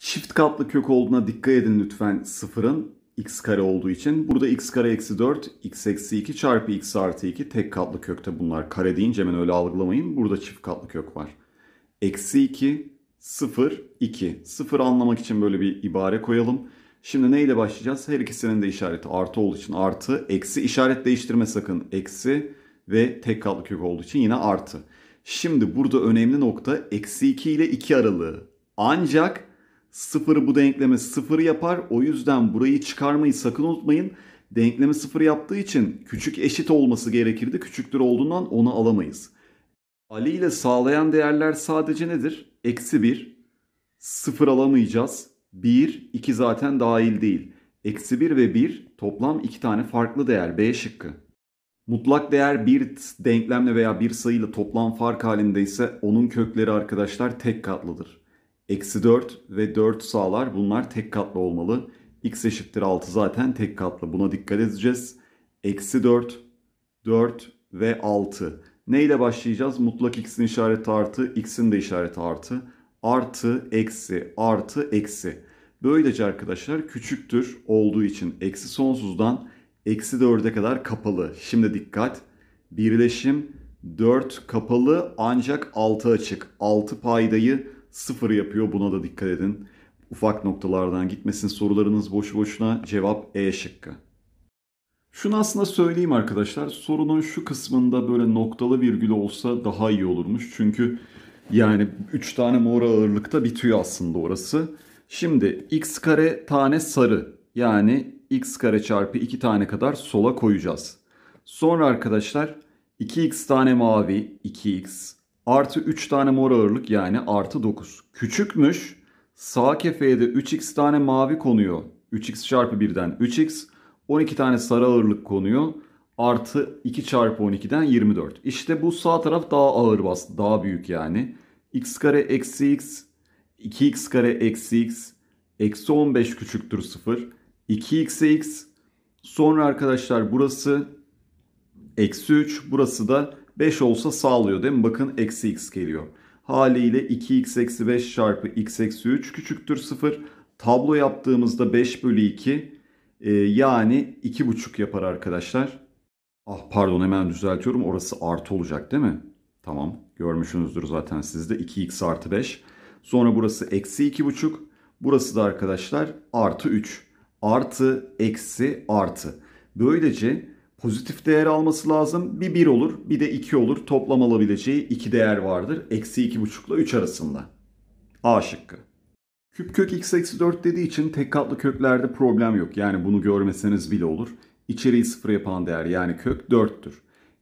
Çift katlı kök olduğuna dikkat edin lütfen sıfırın x kare olduğu için. Burada x kare eksi 4, x eksi 2 çarpı x artı 2 tek katlı kökte bunlar. Kare deyince hemen öyle algılamayın. Burada çift katlı kök var. Eksi 2, 0, 2. 0 anlamak için böyle bir ibare koyalım. Şimdi neyle başlayacağız? Her ikisinin de işareti artı olduğu için artı. Eksi işaret değiştirme sakın. Eksi ve tek katlı kök olduğu için yine artı. Şimdi burada önemli nokta eksi 2 ile 2 aralığı. Ancak Sıfırı bu denkleme sıfırı yapar. O yüzden burayı çıkarmayı sakın unutmayın. Denklemi sıfır yaptığı için küçük eşit olması gerekirdi. Küçüktür olduğundan onu alamayız. Ali ile sağlayan değerler sadece nedir? Eksi 1. Sıfır alamayacağız. 1, 2 zaten dahil değil. Eksi 1 ve 1 toplam 2 tane farklı değer B şıkkı. Mutlak değer bir denklemle veya bir sayıyla toplam fark halindeyse onun kökleri arkadaşlar tek katlıdır. Eksi 4 ve 4 sağlar bunlar tek katlı olmalı. X eşittir 6 zaten tek katlı. Buna dikkat edeceğiz. Eksi 4, 4 ve 6. Ne ile başlayacağız? Mutlak x'in işareti artı, x'in de işareti artı. Artı, eksi, artı, eksi. Böylece arkadaşlar küçüktür olduğu için eksi sonsuzdan eksi 4'e kadar kapalı. Şimdi dikkat. Birleşim 4 kapalı ancak 6 açık. 6 paydayı sıfır yapıyor. Buna da dikkat edin. Ufak noktalardan gitmesin sorularınız boşu boşuna. Cevap E şıkkı. Şunu aslında söyleyeyim arkadaşlar. Sorunun şu kısmında böyle noktalı virgül olsa daha iyi olurmuş. Çünkü yani 3 tane mor ağırlıkta bitiyor aslında orası. Şimdi x kare tane sarı yani x kare çarpı 2 tane kadar sola koyacağız. Sonra arkadaşlar 2x tane mavi 2x artı 3 tane mor ağırlık yani artı 9. Küçükmüş. Sağ kefeye de 3x tane mavi konuyor. 3x çarpı 1'den 3x. 12 tane sarı ağırlık konuyor. Artı 2 çarpı 12'den 24. İşte bu sağ taraf daha ağır bas, Daha büyük yani. x kare eksi x. 2x kare eksi x. Eksi 15 küçüktür 0. 2 x x. Sonra arkadaşlar burası eksi 3. Burası da 5 olsa sağlıyor değil mi? Bakın eksi x geliyor. Haliyle 2x eksi 5 çarpı x eksi 3 küçüktür 0. Tablo yaptığımızda 5 bölü 2 e, yani 2,5 yapar arkadaşlar. Ah pardon hemen düzeltiyorum. Orası artı olacak değil mi? Tamam görmüşsünüzdür zaten sizde 2x artı 5. Sonra burası eksi 2,5. Burası da arkadaşlar artı 3. Artı, eksi, artı. Böylece pozitif değer alması lazım. Bir 1 olur bir de 2 olur. Toplam alabileceği 2 değer vardır. Eksi 2,5 ile 3 arasında. A şıkkı. Küp kök x eksi 4 dediği için tek katlı köklerde problem yok. Yani bunu görmeseniz bile olur. İçeriği sıfır yapan değer yani kök 4'tür.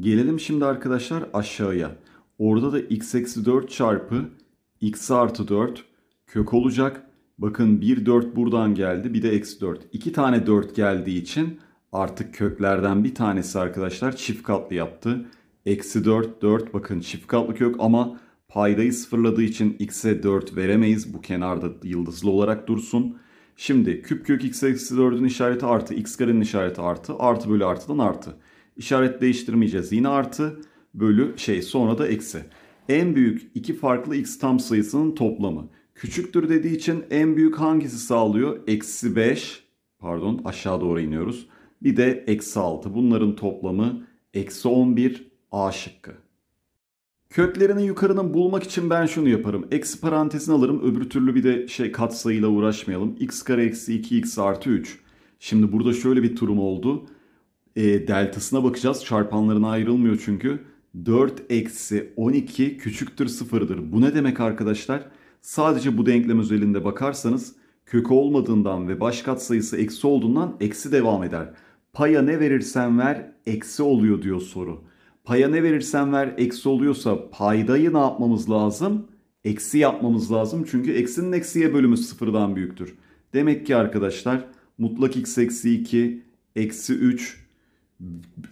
Gelelim şimdi arkadaşlar aşağıya. Orada da x eksi 4 çarpı x artı 4 kök olacak. Bakın 1 4 buradan geldi bir de eksi 4. 2 tane 4 geldiği için artık köklerden bir tanesi arkadaşlar çift katlı yaptı. Eksi 4, 4 bakın çift katlı kök ama paydayı sıfırladığı için x'e 4 veremeyiz. Bu kenarda yıldızlı olarak dursun. Şimdi küp kök x eksi 4'ün işareti artı, x karenin işareti artı, artı bölü artıdan artı. İşaret değiştirmeyeceğiz. Yine artı bölü şey sonra da eksi. En büyük iki farklı x tam sayısının toplamı. Küçüktür dediği için en büyük hangisi sağlıyor? Eksi 5 pardon aşağı doğru iniyoruz bir de eksi 6. Bunların toplamı eksi 11 A şıkkı. Köklerini yukarının bulmak için ben şunu yaparım. Eksi parantezini alırım. Öbür türlü bir de şey katsayıyla uğraşmayalım. x kare eksi 2x artı 3. Şimdi burada şöyle bir durum oldu. E, deltasına bakacağız. Çarpanlarına ayrılmıyor çünkü. 4 eksi 12 küçüktür sıfırdır. Bu ne demek arkadaşlar? Sadece bu denklem özelinde bakarsanız kökü olmadığından ve baş katsayısı eksi olduğundan eksi devam eder paya ne verirsen ver eksi oluyor diyor soru. Paya ne verirsen ver eksi oluyorsa paydayı ne yapmamız lazım? Eksi yapmamız lazım çünkü eksinin eksiye bölümü sıfırdan büyüktür. Demek ki arkadaşlar mutlak x eksi 2 eksi 3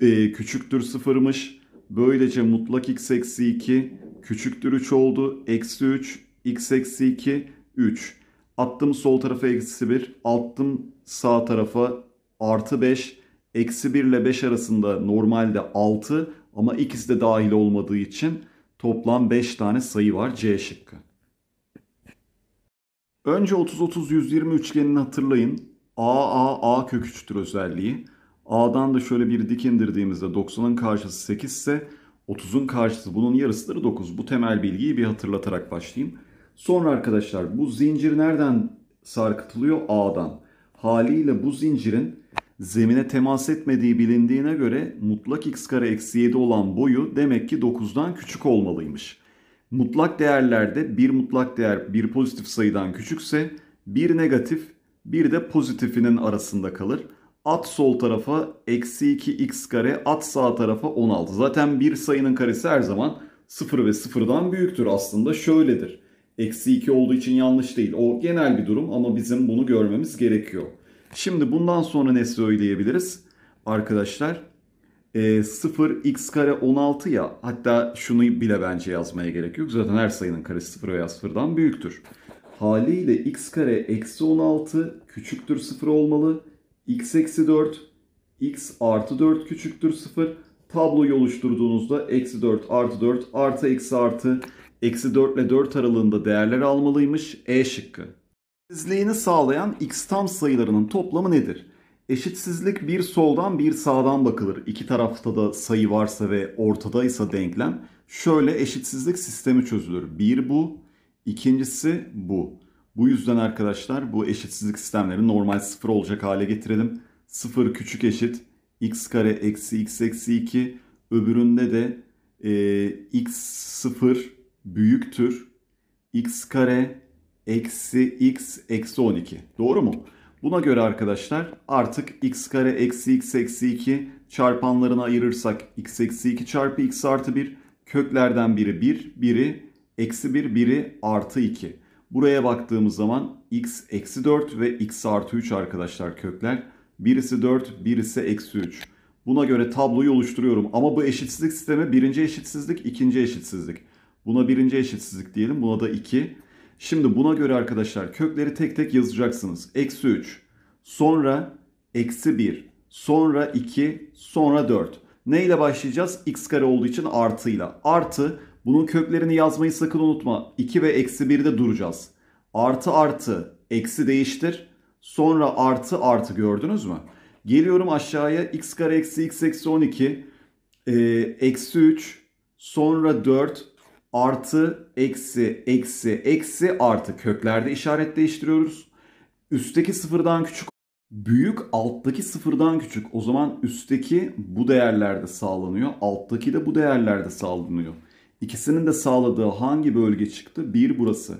e, küçüktür sıfırmış. Böylece mutlak x eksi 2 küçüktür 3 oldu. Eksi 3 x eksi 2 3. Attım sol tarafa eksi 1 attım sağ tarafa artı 5 Eksi 1 ile 5 arasında normalde 6 ama ikisi de dahil olmadığı için toplam 5 tane sayı var C şıkkı. Önce 30-30-120 üçgenini hatırlayın. A, A, A kök 3'tür özelliği. A'dan da şöyle bir dik indirdiğimizde 90'ın karşısı 8 ise 30'un karşısı bunun yarısıdır 9. Bu temel bilgiyi bir hatırlatarak başlayayım. Sonra arkadaşlar bu zincir nereden sarkıtılıyor? A'dan. Haliyle bu zincirin zemine temas etmediği bilindiğine göre mutlak x kare eksi 7 olan boyu demek ki 9'dan küçük olmalıymış. Mutlak değerlerde bir mutlak değer bir pozitif sayıdan küçükse bir negatif bir de pozitifinin arasında kalır. At sol tarafa eksi 2x kare at sağ tarafa 16. Zaten bir sayının karesi her zaman 0 ve 0'dan büyüktür aslında şöyledir. Eksi 2 olduğu için yanlış değil. O genel bir durum ama bizim bunu görmemiz gerekiyor. Şimdi bundan sonra ne söyleyebiliriz arkadaşlar? E, 0 x kare 16 ya hatta şunu bile bence yazmaya gerek yok. Zaten her sayının karesi 0 veya 0'dan büyüktür. Haliyle x kare eksi 16 küçüktür 0 olmalı. x eksi 4, x artı 4 küçüktür 0. Tabloyu oluşturduğunuzda eksi 4 artı 4 artı eksi artı eksi 4 ile 4 aralığında değerler almalıymış. E şıkkı. Eşitsizliğini sağlayan x tam sayılarının toplamı nedir? Eşitsizlik bir soldan bir sağdan bakılır. İki tarafta da sayı varsa ve ortadaysa denklem şöyle eşitsizlik sistemi çözülür. Bir bu, ikincisi bu. Bu yüzden arkadaşlar bu eşitsizlik sistemleri normal sıfır olacak hale getirelim. Sıfır küçük eşit x kare eksi x eksi 2 öbüründe de e, x sıfır büyüktür x kare eksi x eksi 12. Doğru mu? Buna göre arkadaşlar artık x kare eksi x eksi 2 çarpanlarına ayırırsak x eksi 2 çarpı x artı 1 köklerden biri 1, biri eksi 1, biri artı 2. Buraya baktığımız zaman x eksi 4 ve x artı 3 arkadaşlar kökler. Birisi 4, birisi eksi 3. Buna göre tabloyu oluşturuyorum. Ama bu eşitsizlik sistemi birinci eşitsizlik, ikinci eşitsizlik. Buna birinci eşitsizlik diyelim, buna da 2. Şimdi buna göre arkadaşlar kökleri tek tek yazacaksınız. Eksi 3, sonra eksi 1, sonra 2, sonra 4. Ne ile başlayacağız? X kare olduğu için artıyla. Artı, bunun köklerini yazmayı sakın unutma. 2 ve eksi 1'de duracağız. Artı artı, eksi değiştir. Sonra artı artı gördünüz mü? Geliyorum aşağıya x kare eksi x eksi 12. E, ee, eksi 3. Sonra 4 artı, eksi, eksi, eksi, artı köklerde işaret değiştiriyoruz. Üstteki sıfırdan küçük, büyük alttaki sıfırdan küçük. O zaman üstteki bu değerlerde sağlanıyor, alttaki de bu değerlerde sağlanıyor. İkisinin de sağladığı hangi bölge çıktı? 1 burası.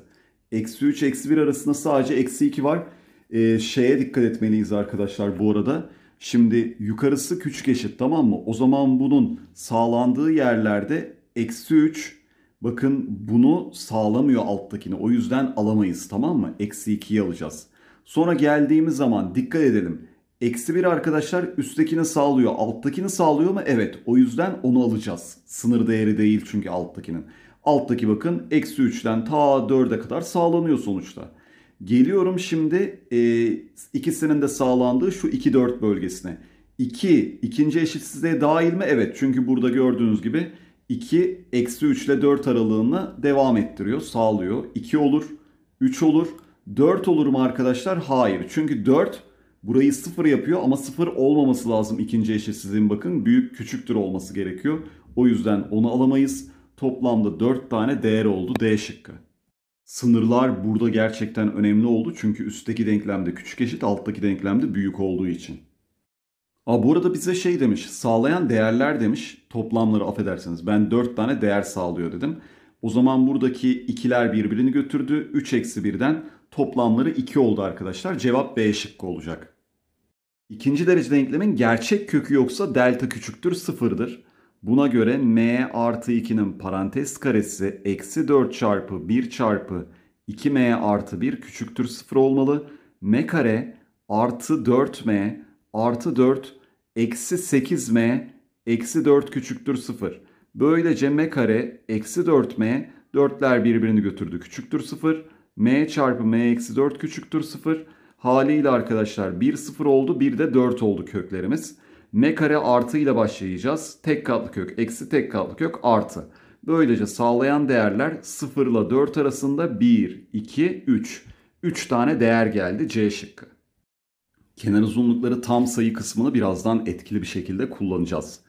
Eksi 3, eksi 1 arasında sadece eksi 2 var. Ee, şeye dikkat etmeliyiz arkadaşlar bu arada. Şimdi yukarısı küçük eşit tamam mı? O zaman bunun sağlandığı yerlerde eksi 3, Bakın bunu sağlamıyor alttakini. O yüzden alamayız tamam mı? Eksi 2'yi alacağız. Sonra geldiğimiz zaman dikkat edelim. Eksi 1 arkadaşlar üsttekini sağlıyor. Alttakini sağlıyor mu? Evet. O yüzden onu alacağız. Sınır değeri değil çünkü alttakinin. Alttaki bakın eksi 3'ten ta 4'e kadar sağlanıyor sonuçta. Geliyorum şimdi e, ikisinin de sağlandığı şu 2-4 bölgesine. 2 ikinci eşitsizliğe dahil mi? Evet çünkü burada gördüğünüz gibi 2 eksi 3 ile 4 aralığını devam ettiriyor, sağlıyor. 2 olur, 3 olur, 4 olur mu arkadaşlar? Hayır. Çünkü 4 burayı 0 yapıyor ama 0 olmaması lazım ikinci eşitsizliğin bakın. Büyük küçüktür olması gerekiyor. O yüzden onu alamayız. Toplamda 4 tane değer oldu D şıkkı. Sınırlar burada gerçekten önemli oldu çünkü üstteki denklemde küçük eşit, alttaki denklemde büyük olduğu için. Aa, bu arada bize şey demiş sağlayan değerler demiş toplamları affedersiniz ben 4 tane değer sağlıyor dedim. O zaman buradaki ikiler birbirini götürdü 3 eksi 1'den toplamları 2 oldu arkadaşlar cevap B şıkkı olacak. İkinci derece denklemin gerçek kökü yoksa delta küçüktür sıfırdır. Buna göre m artı 2'nin parantez karesi eksi 4 çarpı 1 çarpı 2m artı 1 küçüktür sıfır olmalı. m kare artı 4m artı 4 eksi 8m eksi 4 küçüktür 0. Böylece m kare eksi 4m dörtler birbirini götürdü küçüktür 0. m çarpı m eksi 4 küçüktür 0. Haliyle arkadaşlar 1 0 oldu bir de 4 oldu köklerimiz. m kare artı ile başlayacağız. Tek katlı kök eksi tek katlı kök artı. Böylece sağlayan değerler 0 ile 4 arasında 1, 2, 3. 3 tane değer geldi C şıkkı kenar uzunlukları tam sayı kısmını birazdan etkili bir şekilde kullanacağız.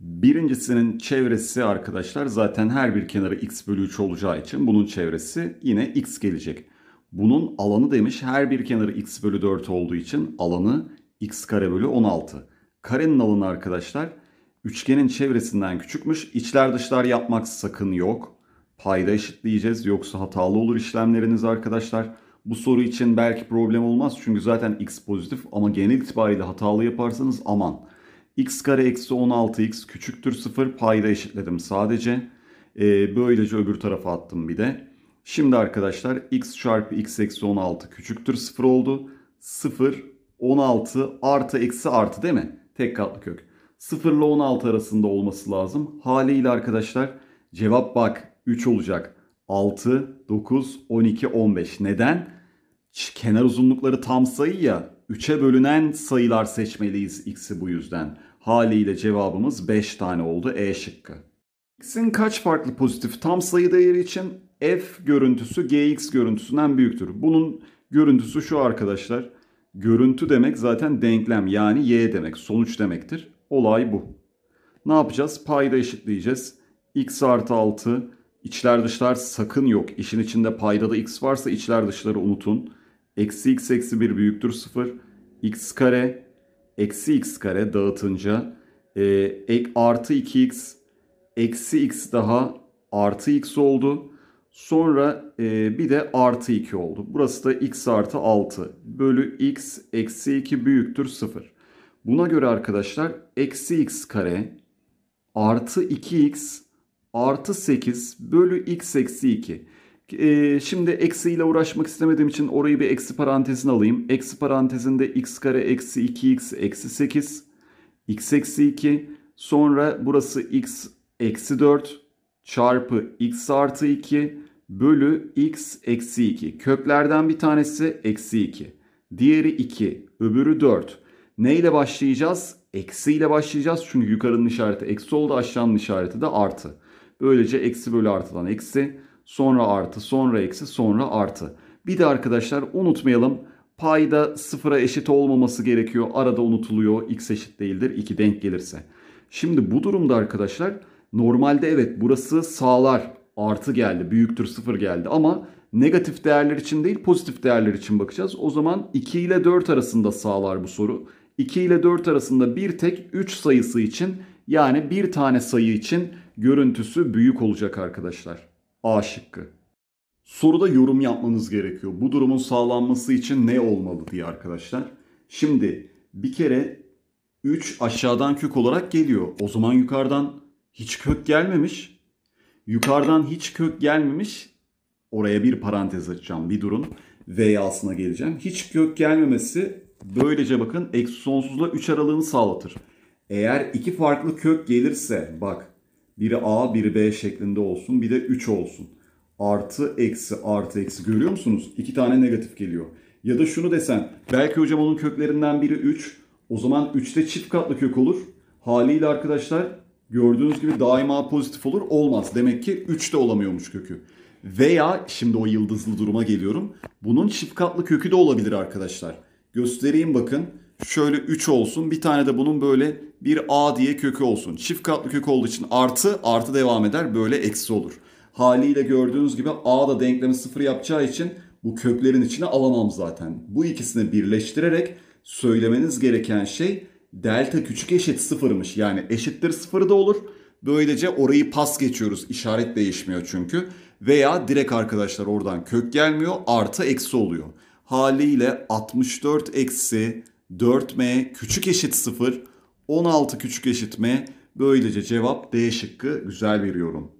Birincisinin çevresi arkadaşlar zaten her bir kenarı x bölü 3 olacağı için bunun çevresi yine x gelecek. Bunun alanı demiş her bir kenarı x bölü 4 olduğu için alanı x kare bölü 16. Karenin alanı arkadaşlar üçgenin çevresinden küçükmüş. İçler dışlar yapmak sakın yok. Payda eşitleyeceğiz yoksa hatalı olur işlemleriniz arkadaşlar. Bu soru için belki problem olmaz çünkü zaten x pozitif ama genel itibariyle hatalı yaparsanız aman. x kare eksi 16x küçüktür 0 payda eşitledim sadece. Ee, böylece öbür tarafa attım bir de. Şimdi arkadaşlar x çarpı x eksi 16 küçüktür 0 oldu. 0, 16 artı eksi artı değil mi? Tek katlı kök. 0 ile 16 arasında olması lazım. Haliyle arkadaşlar cevap bak 3 olacak. 6, 9, 12, 15. Neden? kenar uzunlukları tam sayı ya 3'e bölünen sayılar seçmeliyiz x'i bu yüzden. Haliyle cevabımız 5 tane oldu E şıkkı. X'in kaç farklı pozitif tam sayı değeri için f görüntüsü gx görüntüsünden büyüktür. Bunun görüntüsü şu arkadaşlar. Görüntü demek zaten denklem yani y demek sonuç demektir. Olay bu. Ne yapacağız? Payda eşitleyeceğiz. x artı 6 içler dışlar sakın yok. İşin içinde payda da x varsa içler dışları unutun. Eksi x eksi 1 büyüktür 0. x kare eksi x kare dağıtınca e, ek, artı 2x eksi x daha artı x oldu. Sonra e, bir de artı 2 oldu. Burası da x artı 6 bölü x eksi 2 büyüktür 0. Buna göre arkadaşlar eksi x kare artı 2x artı 8 bölü x eksi 2. E, şimdi eksiyle uğraşmak istemediğim için orayı bir eksi parantezine alayım. Eksi parantezinde x kare eksi 2x eksi 8. x eksi 2. Sonra burası x eksi 4 çarpı x artı 2 bölü x eksi 2. Köklerden bir tanesi eksi 2. Diğeri 2. Öbürü 4. Neyle başlayacağız? Eksi ile başlayacağız. Çünkü yukarının işareti eksi oldu. Aşağının işareti de artı. Böylece eksi bölü artıdan eksi sonra artı, sonra eksi, sonra artı. Bir de arkadaşlar unutmayalım payda sıfıra eşit olmaması gerekiyor. Arada unutuluyor x eşit değildir 2 denk gelirse. Şimdi bu durumda arkadaşlar normalde evet burası sağlar artı geldi büyüktür sıfır geldi ama negatif değerler için değil pozitif değerler için bakacağız. O zaman 2 ile 4 arasında sağlar bu soru. 2 ile 4 arasında bir tek 3 sayısı için yani bir tane sayı için görüntüsü büyük olacak arkadaşlar. A şıkkı. Soruda yorum yapmanız gerekiyor. Bu durumun sağlanması için ne olmalı diye arkadaşlar. Şimdi bir kere 3 aşağıdan kök olarak geliyor. O zaman yukarıdan hiç kök gelmemiş. Yukarıdan hiç kök gelmemiş. Oraya bir parantez açacağım. Bir durun. V'yasına geleceğim. Hiç kök gelmemesi böylece bakın eksi sonsuzla 3 aralığını sağlatır. Eğer iki farklı kök gelirse bak biri A, biri B şeklinde olsun. Bir de 3 olsun. Artı, eksi, artı, eksi. Görüyor musunuz? İki tane negatif geliyor. Ya da şunu desen. Belki hocam onun köklerinden biri 3. O zaman 3'te çift katlı kök olur. Haliyle arkadaşlar gördüğünüz gibi daima pozitif olur. Olmaz. Demek ki 3 de olamıyormuş kökü. Veya şimdi o yıldızlı duruma geliyorum. Bunun çift katlı kökü de olabilir arkadaşlar. Göstereyim bakın şöyle 3 olsun. Bir tane de bunun böyle bir A diye kökü olsun. Çift katlı kök olduğu için artı, artı devam eder. Böyle eksi olur. Haliyle gördüğünüz gibi A da denklemi sıfır yapacağı için bu köklerin içine alamam zaten. Bu ikisini birleştirerek söylemeniz gereken şey delta küçük eşit sıfırmış. Yani eşittir sıfırı da olur. Böylece orayı pas geçiyoruz. İşaret değişmiyor çünkü. Veya direkt arkadaşlar oradan kök gelmiyor. Artı eksi oluyor. Haliyle 64 eksi 4m küçük eşit 0, 16 küçük eşit m. Böylece cevap D şıkkı güzel bir yorum.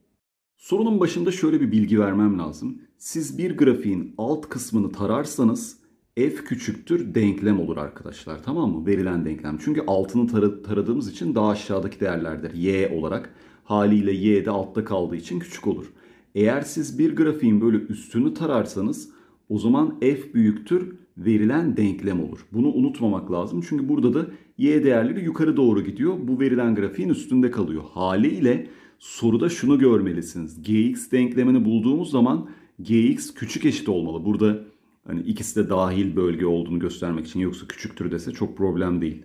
Sorunun başında şöyle bir bilgi vermem lazım. Siz bir grafiğin alt kısmını tararsanız f küçüktür denklem olur arkadaşlar tamam mı? Verilen denklem. Çünkü altını tar taradığımız için daha aşağıdaki değerlerdir y olarak. Haliyle y de altta kaldığı için küçük olur. Eğer siz bir grafiğin böyle üstünü tararsanız o zaman f büyüktür verilen denklem olur. Bunu unutmamak lazım. Çünkü burada da y değerleri yukarı doğru gidiyor. Bu verilen grafiğin üstünde kalıyor. Haliyle soruda şunu görmelisiniz. gx denklemini bulduğumuz zaman gx küçük eşit olmalı. Burada hani ikisi de dahil bölge olduğunu göstermek için yoksa küçüktür dese çok problem değil.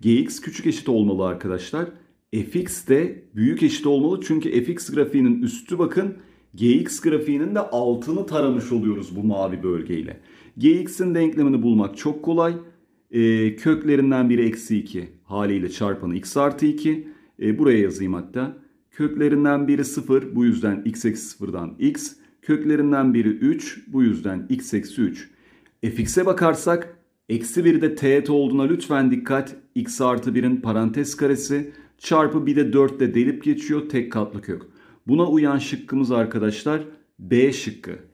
gx küçük eşit olmalı arkadaşlar. fx de büyük eşit olmalı. Çünkü fx grafiğinin üstü bakın Gx grafiğinin de altını taramış oluyoruz bu mavi bölgeyle. Gx'in denklemini bulmak çok kolay. E, köklerinden biri eksi 2 haliyle çarpanı x artı 2. E, ee, buraya yazayım hatta. Köklerinden biri 0 bu yüzden x eksi 0'dan x. Köklerinden biri 3 bu yüzden x eksi 3. E, fx'e bakarsak eksi 1 de teğet olduğuna lütfen dikkat. x artı 1'in parantez karesi çarpı bir de 4 ile delip geçiyor tek katlı kök. Buna uyan şıkkımız arkadaşlar B şıkkı.